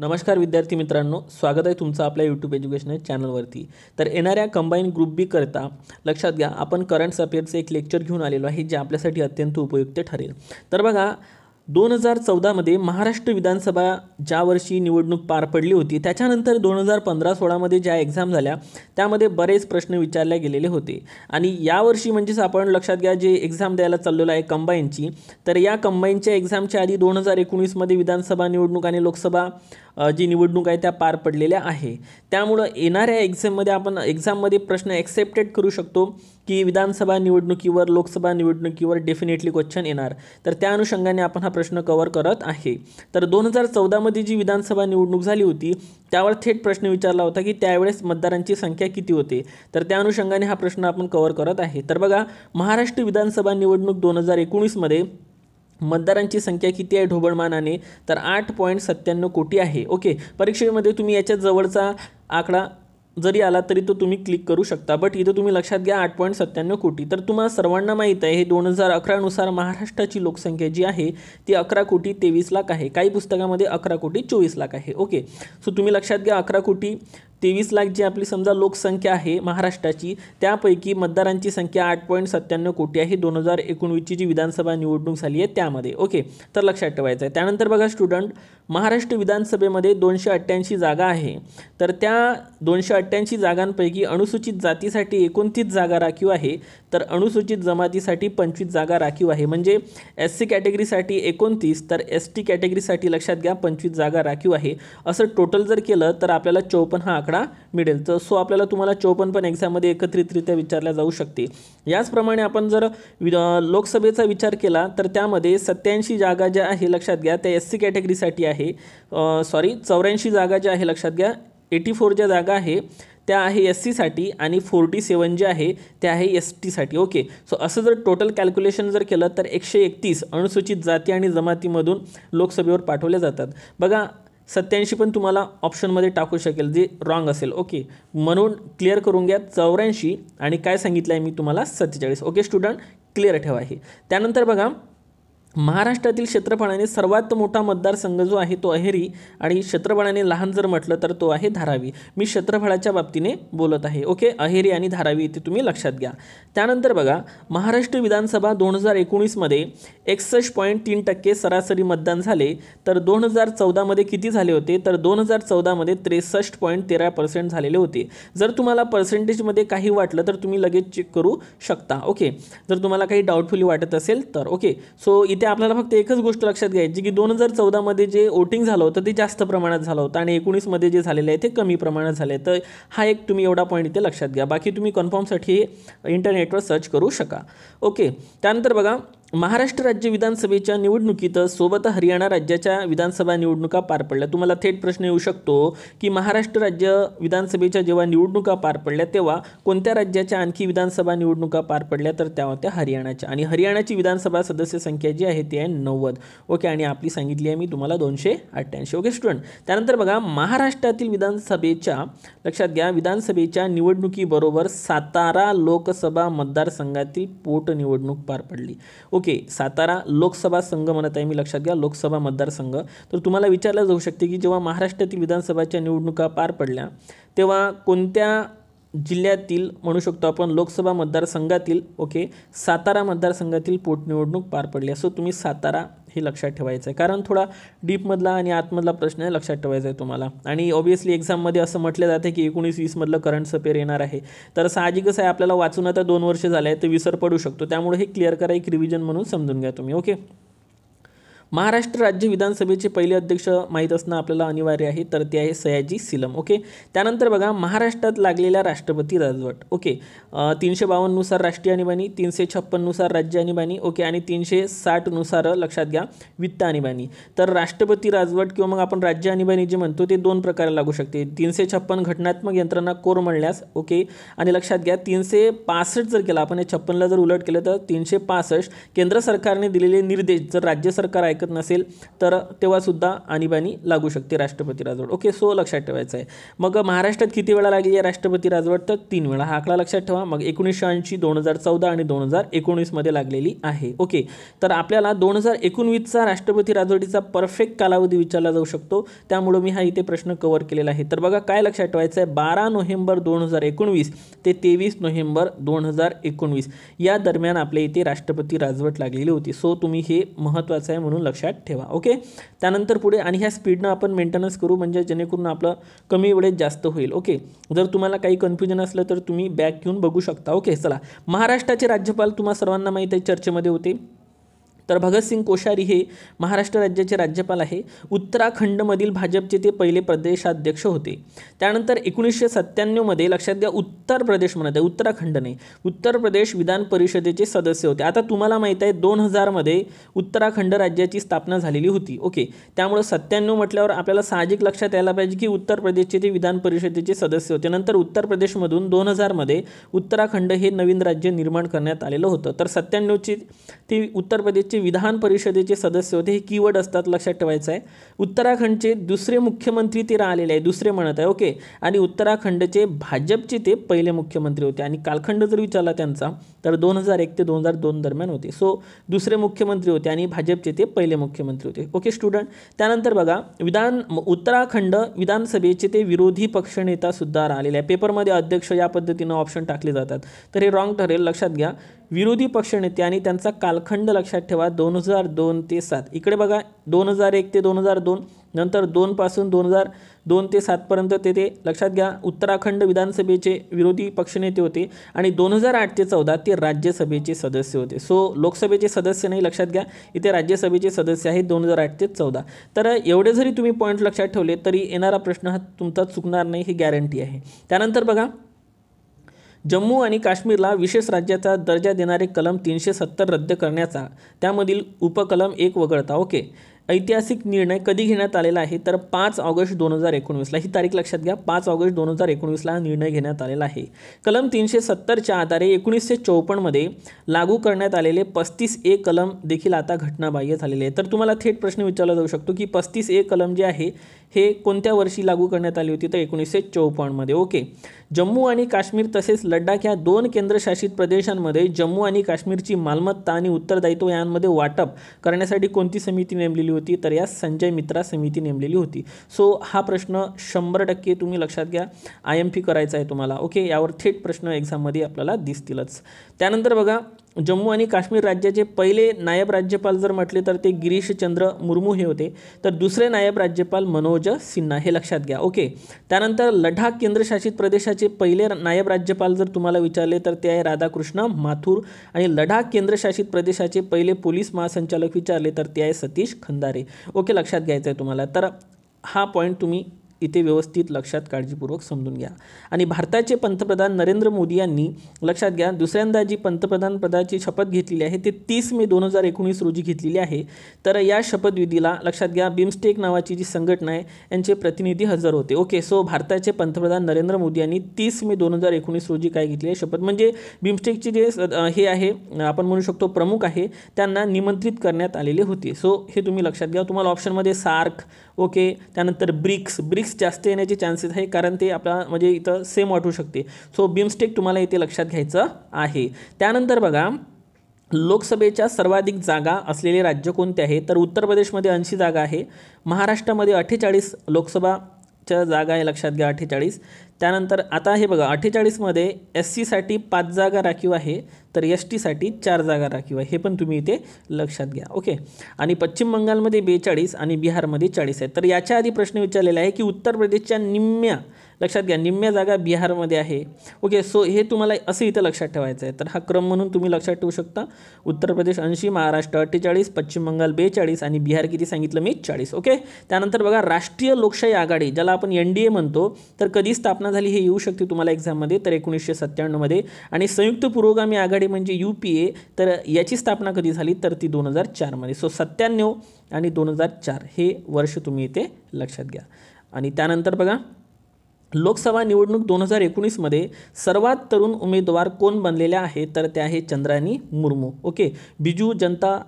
नमस्कार विद्यार्थी मित्रांनो स्वागत आहे तुमचं आपल्या यूट्यूब एज्युकेशन चॅनलवरती तर येणाऱ्या कंबाईन ग्रुप बी करता लक्षात घ्या आपण करंट्स अफेअर्सचं एक लेक्चर घेऊन आलेलो आहे जे आपल्यासाठी अत्यंत उपयुक्त ठरेल तर बघा दोन हजार चौदामध्ये महाराष्ट्र विधानसभा ज्या वर्षी निवडणूक पार पडली होती त्याच्यानंतर दोन हजार पंधरा सोळामध्ये ज्या एक्झाम झाल्या त्यामध्ये बरेच प्रश्न विचारले गेलेले होते आणि यावर्षी म्हणजेच आपण लक्षात घ्या जे एक्झाम द्यायला चाललेलो आहे कंबाईनची तर या कंबाईनच्या एक्झामच्या आधी दोन हजार एकोणीसमध्ये विधानसभा निवडणूक आणि लोकसभा जी निवडणूक आहे त्या पार पडलेल्या आहे त्यामुळं येणाऱ्या एक्झाममध्ये आपण एक्झाममध्ये प्रश्न ॲक्सेप्टेड करू शकतो की विधानसभा निवडणुकीवर लोकसभा निवडणुकीवर डेफिनेटली क्वेश्चन येणार तर त्या अनुषंगाने आपण हा प्रश्न कवर करत आहे तर दोन हजार चौदामध्ये जी विधानसभा निवडणूक झाली होती त्यावर थेट प्रश्न विचारला होता की त्यावेळेस मतदारांची संख्या किती होते तर त्या अनुषंगाने हा प्रश्न आपण कवर करत आहे तर बघा महाराष्ट्र विधानसभा निवडणूक दोन हजार एकोणीसमध्ये मतदारांची संख्या किती आहे ढोबळमानाने तर आठ पॉईंट सत्त्याण्णव कोटी आहे ओके परीक्षेमध्ये तुम्ही याच्या जवळचा आकडा जरी आला तरी तो तुम्ही क्लिक करू शकता बट इथं तुम्ही लक्षात घ्या आठ पॉईंट सत्त्याण्णव कोटी तर तुम्हाला सर्वांना माहीत आहे हे दोन हजार अकरानुसार महाराष्ट्राची लोकसंख्या जी आहे ती अकरा कोटी तेवीस लाख आहे काही पुस्तकामध्ये अकरा कोटी चोवीस लाख आहे ओके सो तुम्ही लक्षात घ्या अकरा कोटी तेवीस लाख जी आपली समजा लोकसंख्या आहे महाराष्ट्राची त्यापैकी मतदारांची संख्या आठ पॉईंट सत्त्याण्णव कोटी आहे दोन हजार एकोणवीसची जी विधानसभा निवडणूक झाली आहे त्यामध्ये ओके तर लक्षात ठेवायचं आहे त्यानंतर बघा स्टुडंट महाराष्ट्र विधानसभेमध्ये दोनशे अठ्ठ्याऐंशी जागा आहे तर त्या दोनशे अठ्ठ्याऐंशी जागांपैकी अनुसूचित जातीसाठी एकोणतीस जागा राखीव आहे तर अनुसूचित जमातीसाठी पंचवीस जागा राखीव आहे म्हणजे एस सी कॅटेगरीसाठी एकोणतीस तर एस टी कॅटेगरीसाठी लक्षात घ्या पंचवीस जागा राखीव आहे असं टोटल जर केलं तर आपल्याला चौपन्न हा आकडा मिळेल तर सो आपल्याला तुम्हाला चोपन्न पण एक्झाममध्ये एकत्रितरित्या विचारल्या जाऊ शकते याचप्रमाणे आपण जर लोकसभेचा विचार केला तर त्यामध्ये सत्याऐंशी जागा ज्या आहे लक्षात घ्या त्या एस सी कॅटेगरीसाठी आहे सॉरी चौऱ्याऐंशी जागा ज्या आहे लक्षात घ्या एटी फोर ज्या जागा आहे त्या आहे एस सीसाठी आणि फोर्टी सेवन जे आहे त्या आहे एस टीसाठी ओके सो असं जर टोटल कॅल्क्युलेशन जर केलं तर एकशे एकतीस अनुसूचित जाती आणि जमातीमधून लोकसभेवर पाठवल्या जातात बघा सत्त्याऐंशी पण तुम्हाला ऑप्शनमध्ये टाकू शकेल जे रॉंग असेल ओके म्हणून क्लिअर करून घ्या चौऱ्याऐंशी आणि काय सांगितलं आहे मी तुम्हाला सत्तेचाळीस ओके स्टुडंट क्लिअर ठेवा आहे त्यानंतर बघा महाराष्ट्रातील क्षेत्रफळाने सर्वात मोठा मतदारसंघ जो आहे तो अहेरी आणि क्षेत्रफळाने लहान जर म्हटलं तर तो आहे धारावी मी क्षेत्रफळाच्या बाबतीने बोलत आहे ओके अहेरी आणि धारावी इथे तुम्ही लक्षात घ्या त्यानंतर बघा महाराष्ट्र विधानसभा दोन हजार एकोणीसमध्ये एकसष्ट पॉईंट तीन टक्के सरासरी मतदान झाले तर दोन हजार चौदामध्ये किती झाले होते तर दोन हजार चौदामध्ये त्रेसष्ट पॉईंट तेरा पर्सेंट झालेले होते जर तुम्हाला पर्सेंटेजमध्ये काही वाटलं तर तुम्ही लगेच चेक करू शकता ओके जर तुम्हाला काही डाऊटफुली वाटत असेल तर ओके सो इथे इथे म्हणजे आपल्याला फक्त एकच गोष्ट लक्षात घ्यायची की दोन हजार चौदामध्ये जे वोटिंग झालं होतं ते जास्त प्रमाणात झालं होतं आणि एकोणीसमध्ये जे झालेलं आहे ते कमी प्रमाणात झालं तर हा एक तुम्ही एवढा पॉईंट इथे लक्षात घ्या बाकी तुम्ही कन्फर्मसाठी इंटरनेटवर सर्च करू शका ओके त्यानंतर बघा महाराष्ट्र राज्य विधानसभेच्या निवडणुकीत सोबत हरियाणा राज्याच्या विधानसभा निवडणुका पार पडल्या तुम्हाला थेट प्रश्न येऊ शकतो की महाराष्ट्र राज्य विधानसभेच्या जेव्हा निवडणुका पार पडल्या तेव्हा कोणत्या राज्याच्या आणखी विधानसभा निवडणुका पार पडल्या तर त्या होत्या हरियाणाच्या आणि हरियाणाची विधानसभा सदस्य संख्या जी आहे ती आहे नव्वद ओके आणि आपली सांगितली आहे मी तुम्हाला दोनशे अठ्ठ्याऐंशी ओके स्टुडंट त्यानंतर बघा महाराष्ट्रातील विधानसभेच्या लक्षात घ्या विधानसभेच्या निवडणुकीबरोबर सातारा लोकसभा मतदारसंघातील पोटनिवडणूक पार पडली ओके सातारा लोकसभा संघ म्हणत आहे मी लक्षात घ्या लोकसभा मतदारसंघ तर तुम्हाला विचारलं जाऊ शकते की जेव्हा महाराष्ट्रातील विधानसभाच्या निवडणुका पार पडल्या तेव्हा कोणत्या जिल्ह्यातील म्हणू शकतो आपण लोकसभा मतदारसंघातील ओके सातारा मतदारसंघातील पोटनिवडणूक पार पडली असो तुम्ही सातारा हे लक्षात ठेवायचं आहे कारण थोडा डीपमधला आणि आतमधला प्रश्न आहे लक्षात ठेवायचा आहे तुम्हाला आणि ऑब्वियसली एक्झाममध्ये असं म्हटलं जातं की एकोणीस वीसमधलं करंट सफेअर येणार आहे तर साहजिकच आहे आपल्याला वाचून आता दोन वर्ष झालं आहे तर विसर पडू शकतो त्यामुळे हे क्लिअर करा एक रिव्हिजन म्हणून समजून घ्या तुम्ही ओके महाराष्ट्र राज्य विधानसभेचे पहिले अध्यक्ष माहीत असणं आपल्याला अनिवार्य आहे तर ते आहे सयाजी सिलम ओके त्यानंतर बघा महाराष्ट्रात लागलेला राष्ट्रपती राजवट ओके तीनशे बावन्ननुसार राष्ट्रीय आणीबाणी तीनशे छप्पननुसार राज्य आणीबाणी ओके आणि तीनशे साठनुसार लक्षात घ्या वित्त आणीबाणी तर राष्ट्रपती राजवट किंवा मग आपण राज्य आणीबाणी जे म्हणतो ते दोन प्रकारे लागू शकते तीनशे छप्पन घटनात्मक यंत्रणा कोर म्हणल्यास ओके आणि लक्षात घ्या तीनशे पासष्ट जर केला आपण या छप्पनला जर उलट केलं तर तीनशे पासष्ट केंद्र सरकारने दिलेले निर्देश जर राज्य सरकार ऐकत नसेल तर तेव्हासुद्धा आणीबाणी लागू शकते राष्ट्रपती राजवट ओके सो लक्षात ठेवायचं आहे मग महाराष्ट्रात किती वेळा लागली आहे राष्ट्रपती राजवट तर तीन वेळा हा आकडा लक्षात ठेवा मग एकोणीसशे ऐंशी दोन हजार चौदा आणि दोन हजार एकोणीसमध्ये लागलेली आहे ओके तर आपल्याला दोन हजार एकोणवीसचा राष्ट्रपती राजवटीचा परफेक्ट कालावधी विचारला जाऊ शकतो त्यामुळे मी हा इथे प्रश्न कव्हर केलेला आहे तर बघा काय लक्षात ठेवायचं आहे बारा नोव्हेंबर दोन हजार एकोणवीस ते तेवीस नोव्हेंबर दोन हजार एकोणवीस या दरम्यान आपल्या इथे राष्ट्रपती राजवट लागलेली होती सो तुम्ही हे महत्त्वाचं आहे म्हणून लक्षात ठेवा ओके त्यानंतर पुढे आणि ह्या स्पीडनं आपण मेंटेनन्स करू म्हणजे जेणेकरून आपलं कमी वेळेत जास्त होईल ओके जर तुम्हाला काही कन्फ्युजन असलं तर तुम्ही बॅक घेऊन बघू शकता ओके चला महाराष्ट्राचे राज्यपाल तुम्हाला सर्वांना माहीत आहे चर्चेमध्ये होते तर भगतसिंग कोश्यारी हे महाराष्ट्र राज्याचे राज्यपाल आहे उत्तराखंडमधील भाजपचे ते पहिले प्रदेशाध्यक्ष होते त्यानंतर एकोणीसशे सत्त्याण्णवमध्ये लक्षात घ्या उत्तर प्रदेश म्हणत आहे उत्तराखंड नाही उत्तर प्रदेश विधान परिषदेचे सदस्य होते आता तुम्हाला माहीत आहे दोन हजारमध्ये उत्तराखंड राज्याची स्थापना झालेली होती ओके त्यामुळे सत्त्याण्णव म्हटल्यावर आपल्याला साहजिक लक्षात यायला पाहिजे की उत्तर प्रदेशचे ते विधान परिषदेचे सदस्य होते नंतर उत्तर प्रदेशमधून दोन हजारमध्ये उत्तराखंड हे नवीन राज्य निर्माण करण्यात आलेलं होतं तर सत्त्याण्णवची ती उत्तर प्रदेशची विधान परिषदेचे सदस्य होते हे कीवर्ड असतात लक्षात ठेवायचं आहे उत्तराखंडचे दुसरे मुख्यमंत्री ते राहिलेले आहे दुसरे म्हणत आहे ओके आणि उत्तराखंडचे भाजपचे ते पहिले मुख्यमंत्री होते आणि कालखंड जर विचारला त्यांचा तर दोन हजार एक ते दोन हजार दोन दरम्यान होते सो दुसरे मुख्यमंत्री होते आणि भाजपचे ते पहिले मुख्यमंत्री होते ओके स्टुडंट त्यानंतर बघा विधान उत्तराखंड विधानसभेचे ते विरोधी पक्षनेतासुद्धा राहिलेले आहे पेपरमध्ये अध्यक्ष या पद्धतीनं ऑप्शन टाकले जातात तर हे रॉंग ठरेल लक्षात घ्या विरोधी पक्षनेते आणि त्यांचा कालखंड लक्षात ठेवा दोन हजार दोन ते सात इकडे बघा दोन हजार एक ते दोन हजार दोन नंतर दोनपासून दोन हजार दोन ते सातपर्यंत ते ते लक्षात घ्या उत्तराखंड विधानसभेचे विरोधी पक्षनेते होते आणि दोन हजार आठ ते चौदा ते राज्यसभेचे सदस्य होते सो लोकसभेचे सदस्य नाही लक्षात घ्या इथे राज्यसभेचे सदस्य आहेत दोन हजार आठ ते चौदा तर एवढे जरी तुम्ही पॉईंट लक्षात ठेवले तरी येणारा प्रश्न हा तुमचा चुकणार नाही ही गॅरंटी आहे त्यानंतर बघा जम्मू आणि काश्मीरला विशेष राज्याचा दर्जा देणारे कलम तीनशे सत्तर रद्द करण्याचा त्यामधील उपकलम एक वगळता ओके ऐतिहासिक निर्णय कधी घेण्यात आलेला आहे तर पाच ऑगस्ट दोन हजार एकोणीसला ही तारीख लक्षात घ्या पाच ऑगस्ट दोन हजार एकोणवीसला निर्णय घेण्यात आलेला आहे कलम तीनशे सत्तरच्या आधारे एकोणीसशे चौपन्नमध्ये लागू करण्यात आलेले पस्तीस ए कलम देखील आता घटनाबाह्य झालेले आहे तर तुम्हाला थेट प्रश्न विचारला जाऊ शकतो की पस्तीस ए कलम जे आहे हे कोणत्या वर्षी लागू करण्यात आली होती तर एकोणीसशे चौपन्नमध्ये ओके जम्मू आणि काश्मीर तसेच लडाख या दोन केंद्रशासित प्रदेशांमध्ये जम्मू आणि काश्मीरची मालमत्ता आणि उत्तरदायित्व यांमध्ये वाटप करण्यासाठी कोणती समिती नेमलेली होती तर या संजय मित्रा समिती नेमलेली होती सो हा प्रश्न शंभर टक्के तुम्ही लक्षात घ्या आय एम पी करायचा आहे तुम्हाला ओके यावर थेट प्रश्न एक्झाममध्ये आपल्याला दिसतीलच त्यानंतर बघा जम्मू आणि काश्मीर राज्याचे पहिले नायब राज्यपाल जर म्हटले तर ते गिरीशचंद्र मुर्मू हे होते तर दुसरे नायब राज्यपाल मनोज सिन्हा हे लक्षात घ्या ओके त्यानंतर लडाख केंद्रशासित प्रदेशाचे पहिले नायब राज्यपाल जर तुम्हाला विचारले तर ते आहे राधाकृष्ण माथुर आणि लडाख केंद्रशासित प्रदेशाचे पहिले पोलीस महासंचालक विचारले तर ते आहे सतीश खंदारे ओके लक्षात घ्यायचं आहे तुम्हाला तर हा पॉईंट तुम्ही इथे व्यवस्थित लक्षात काळजीपूर्वक समजून घ्या आणि भारताचे पंतप्रधान नरेंद्र मोदी यांनी लक्षात घ्या दुसऱ्यांदा जी पंतप्रधान पदाची शपथ घेतलेली आहे ते तीस मे दोन हजार एकोणीस रोजी घेतलेली आहे तर या शपथविधीला लक्षात घ्या बिमस्टेक नावाची जी संघटना आहे यांचे प्रतिनिधी हजर होते ओके सो भारताचे पंतप्रधान नरेंद्र मोदी यांनी तीस मे दोन हजार एकोणीस रोजी काय घेतली आहे शपथ म्हणजे बिमस्टेकचे जे हे आहे आपण म्हणू शकतो प्रमुख आहे त्यांना निमंत्रित करण्यात आलेले होते सो हे तुम्ही लक्षात घ्या तुम्हाला ऑप्शनमध्ये सार्क ओके त्यानंतर ब्रिक्स ब्रिक्स जास्त येण्याचे चान्सेस आहे कारण ते आपला म्हणजे इथं सेम वाटू शकते सो बिमस्टेक तुम्हाला इथे लक्षात घ्यायचं आहे त्यानंतर बघा लोकसभेच्या सर्वाधिक जागा असलेले राज्य कोणते आहे तर उत्तर प्रदेशमध्ये ऐंशी जागा आहे महाराष्ट्रामध्ये अठ्ठेचाळीस लोकसभा जागा आहे लक्षात घ्या अठ्ठेचाळीस त्यानंतर आता हे बघा अठ्ठेचाळीसमध्ये एस सीसाठी पाच जागा राखीव आहे तर एस टीसाठी चार जागा राखीव आहे हे पण तुम्ही इथे लक्षात घ्या ओके आणि पश्चिम बंगालमध्ये बेचाळीस आणि बिहारमध्ये चाळीस आहे तर याच्या आधी प्रश्न विचारलेला आहे की उत्तर प्रदेशच्या निम्म्या लक्षात घ्या निम्म्या जागा बिहारमध्ये आहे ओके सो हे तुम्हाला असं इथं लक्षात ठेवायचं आहे तर हा क्रम म्हणून तुम्ही लक्षात ठेवू शकता उत्तर प्रदेश ऐंशी महाराष्ट्र अठ्ठेचाळीस पश्चिम बंगाल बेचाळीस आणि बिहार किती सांगितलं मी चाळीस ओके त्यानंतर बघा राष्ट्रीय लोकशाही आघाडी ज्याला आपण एन डी ए म्हणतो तर कधी स्थापना झाली हे येऊ शकते तुम्हाला एक्झाममध्ये तर एकोणीसशे सत्त्याण्णवमध्ये आणि संयुक्त पुरोगामी आघाडी म्हणजे यू पी ए तर याची स्थापना कधी झाली तर ती दोन हजार चारमध्ये सो सत्त्याण्णव आणि दोन हजार चार हे वर्ष तुम्ही इथे लक्षात घ्या आणि त्यानंतर बघा लोकसभा निवडणूक दोन हजार एकोणीसमध्ये सर्वात तरुण उमेदवार कोण बनलेले आहे तर त्या आहे चंद्रानी मुर्मू ओके बिजू जनता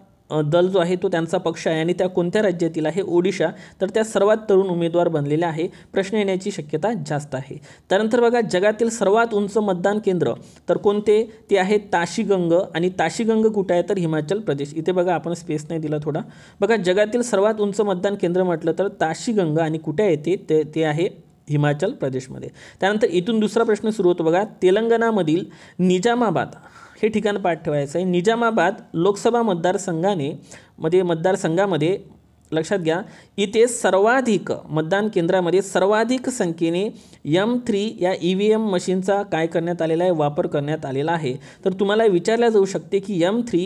दल जो आहे तो त्यांचा पक्ष आहे आणि त्या कोणत्या राज्यातील आहे ओडिशा तर त्या सर्वात तरुण उमेदवार बनलेल्या आहे प्रश्न येण्याची शक्यता जास्त आहे त्यानंतर बघा जगातील सर्वात उंच मतदान केंद्र तर कोणते ते आहे ताशीगंग आणि ताशीगंग कुठे आहे तर हिमाचल प्रदेश इथे बघा आपण स्पेस नाही दिला थोडा बघा जगातील सर्वात उंच मतदान केंद्र म्हटलं तर ताशीगंग आणि कुठे येते ते ते आहे हिमाचल प्रदेशमध्ये त्यानंतर इथून दुसरा प्रश्न सुरू होतो बघा तेलंगणामधील निजामाबाद हे ठिकाण पाठ ठेवायचं आहे निजामाबाद लोकसभा मतदारसंघाने मध्ये मतदारसंघामध्ये लक्षात घ्या इथे सर्वाधिक मतदान केंद्रामध्ये सर्वाधिक संख्येने यम थ्री या ई व्ही एम मशीनचा काय करण्यात आलेला आहे वापर करण्यात आलेला आहे तर तुम्हाला विचारल्या जाऊ शकते की M three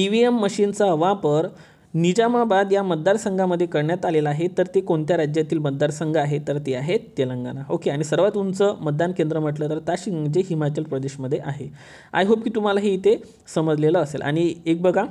E V M मशीनचा वापर निजामाबाद या मतदारसंघामध्ये करण्यात आलेलं आहे तर ते कोणत्या राज्यातील मतदारसंघ आहे तर ते आहे तेलंगणा ओके आणि सर्वात उंच मतदान केंद्र म्हटलं तर ताशिंग जे हिमाचल प्रदेशमध्ये आहे आय होप की तुम्हाला हे इथे समजलेलं असेल आणि एक बघा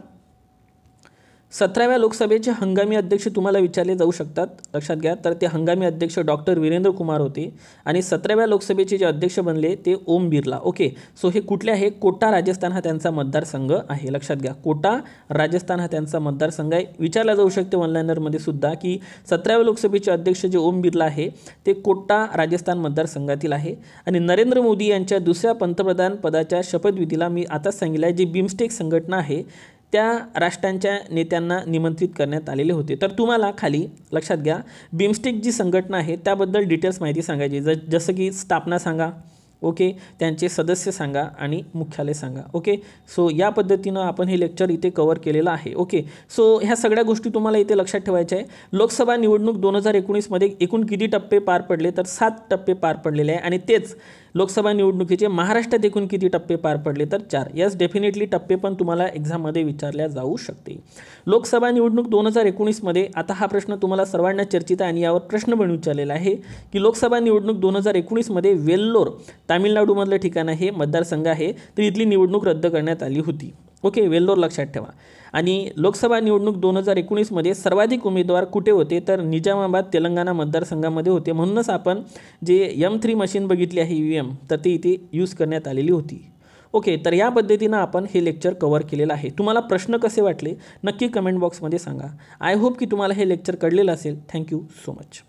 सतराव्या लोकसभेचे हंगामी अध्यक्ष तुम्हाला विचारले जाऊ शकतात लक्षात घ्या तर ते हंगामी अध्यक्ष डॉक्टर वीरेंद्र कुमार होते आणि सतराव्या लोकसभेचे जे अध्यक्ष बनले ते ओम बिर्ला ओके सो हे कुठले आहे कोटा राजस्थान हा त्यांचा मतदारसंघ आहे लक्षात घ्या कोटा राजस्थान हा त्यांचा मतदारसंघ आहे विचारला जाऊ शकते ऑनलाईनरमध्ये सुद्धा की सतराव्या लोकसभेचे अध्यक्ष जे ओम बिर्ला आहे ते कोटा राजस्थान मतदारसंघातील आहे आणि नरेंद्र मोदी यांच्या दुसऱ्या पंतप्रधान पदाच्या शपथविधीला मी आताच सांगितलं आहे जी बिमस्टेक संघटना आहे त्या राष्ट्रांच्या नेत्यांना निमंत्रित करण्यात आलेले होते तर तुम्हाला खाली लक्षात घ्या बिमस्टेक जी संघटना आहे त्याबद्दल डिटेल्स माहिती सांगायची ज जसं की स्थापना सांगा ओके त्यांचे सदस्य सांगा आणि मुख्यालय सांगा ओके सो या पद्धतीनं आपण हे लेक्चर इथे कवर केलेलं आहे ओके सो ह्या सगळ्या गोष्टी तुम्हाला इथे लक्षात ठेवायच्या आहे लोकसभा निवडणूक दोन हजार एकोणीसमध्ये एकूण किती टप्पे पार पडले तर सात टप्पे पार पडलेले आहे आणि तेच लोकसभा निवडणुकीचे महाराष्ट्रात एकूण किती टप्पे पार पडले तर चार यास डेफिनेटली टप्पे पण तुम्हाला एक्झाममध्ये विचारल्या जाऊ शकते लोकसभा निवडणूक दोन हजार एकोणीसमध्ये आता हा प्रश्न तुम्हाला सर्वांना चर्चित आहे आणि यावर प्रश्न बनून विचारलेला आहे की लोकसभा निवडणूक दोन हजार एकोणीसमध्ये वेल्लोर तामिळनाडूमधलं ठिकाण आहे मतदारसंघ आहे तर इथली निवडणूक रद्द करण्यात आली होती ओके वेल्लोर लक्षात ठेवा आणि लोकसभा निवडणूक दोन हजार एकोणीसमध्ये सर्वाधिक उमेदवार कुठे होते तर निजामाबाद तेलंगणा मतदारसंघामध्ये होते म्हणूनच आपण जे यम थ्री मशीन बघितली आहे ई e एम तर ती इथे यूज करण्यात आलेली होती ओके तर या पद्धतीनं आपण हे लेक्चर कवर केलेलं आहे तुम्हाला प्रश्न कसे वाटले नक्की कमेंट बॉक्समध्ये सांगा आय होप की तुम्हाला हे लेक्चर कळलेलं असेल थँक्यू सो मच